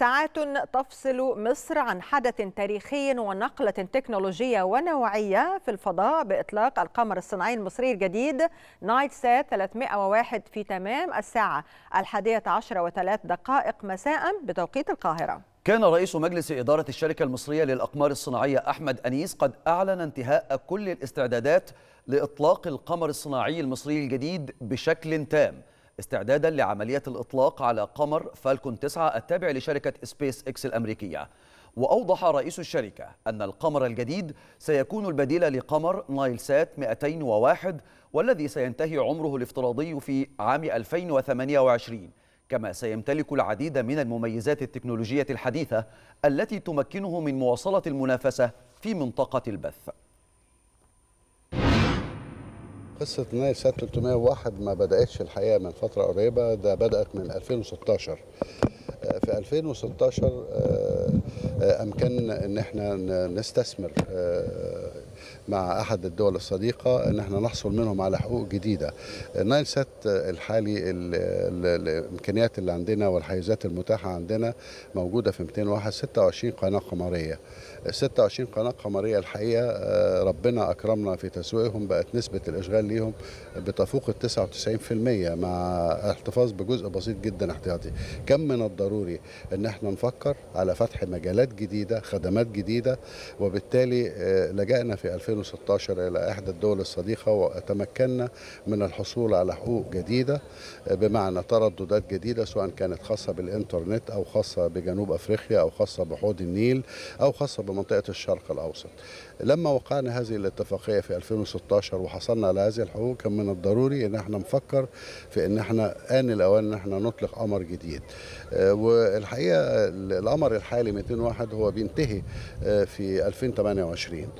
ساعات تفصل مصر عن حدث تاريخي ونقلة تكنولوجية ونوعية في الفضاء بإطلاق القمر الصناعي المصري الجديد نايت سات 301 في تمام الساعة الحادية عشر وثلاث دقائق مساء بتوقيت القاهرة كان رئيس مجلس إدارة الشركة المصرية للأقمار الصناعية أحمد أنيس قد أعلن انتهاء كل الاستعدادات لإطلاق القمر الصناعي المصري الجديد بشكل تام استعدادا لعملية الإطلاق على قمر فالكون 9 التابع لشركة سبيس إكس الأمريكية وأوضح رئيس الشركة أن القمر الجديد سيكون البديل لقمر نايلسات 201 والذي سينتهي عمره الافتراضي في عام 2028 كما سيمتلك العديد من المميزات التكنولوجية الحديثة التي تمكنه من مواصلة المنافسة في منطقة البث قصة نايل سنة 301 ما بدأتش الحقيقة من فترة قريبة ده بدأت من 2016 آه، في 2016 آه، آه، أمكننا إن احنا نستثمر مع احد الدول الصديقه ان احنا نحصل منهم على حقوق جديده النايل سات الحالي الامكانيات اللي عندنا والحيزات المتاحه عندنا موجوده في 201 26 قناه قمريه 26 قناه قمريه الحقيقه آه، ربنا اكرمنا في تسويقهم بقت نسبه الاشغال ليهم بتفوق ال 99% مع احتفاظ بجزء بسيط جدا احتياطي كم من الضروري ان احنا نفكر على فتح مجالات جديده خدمات جديده وبالتالي آه، لجأنا في 2016 إلى إحدى الدول الصديقة وتمكنا من الحصول على حقوق جديدة بمعنى ترددات جديدة سواء كانت خاصة بالإنترنت أو خاصة بجنوب أفريقيا أو خاصة بحوض النيل أو خاصة بمنطقة الشرق الأوسط لما وقعنا هذه الاتفاقية في 2016 وحصلنا على هذه الحقوق كان من الضروري ان احنا نفكر في ان احنا آن الأوان ان احنا نطلق قمر جديد آه، والحقيقة القمر الحالي 201 هو بينتهي آه، في 2028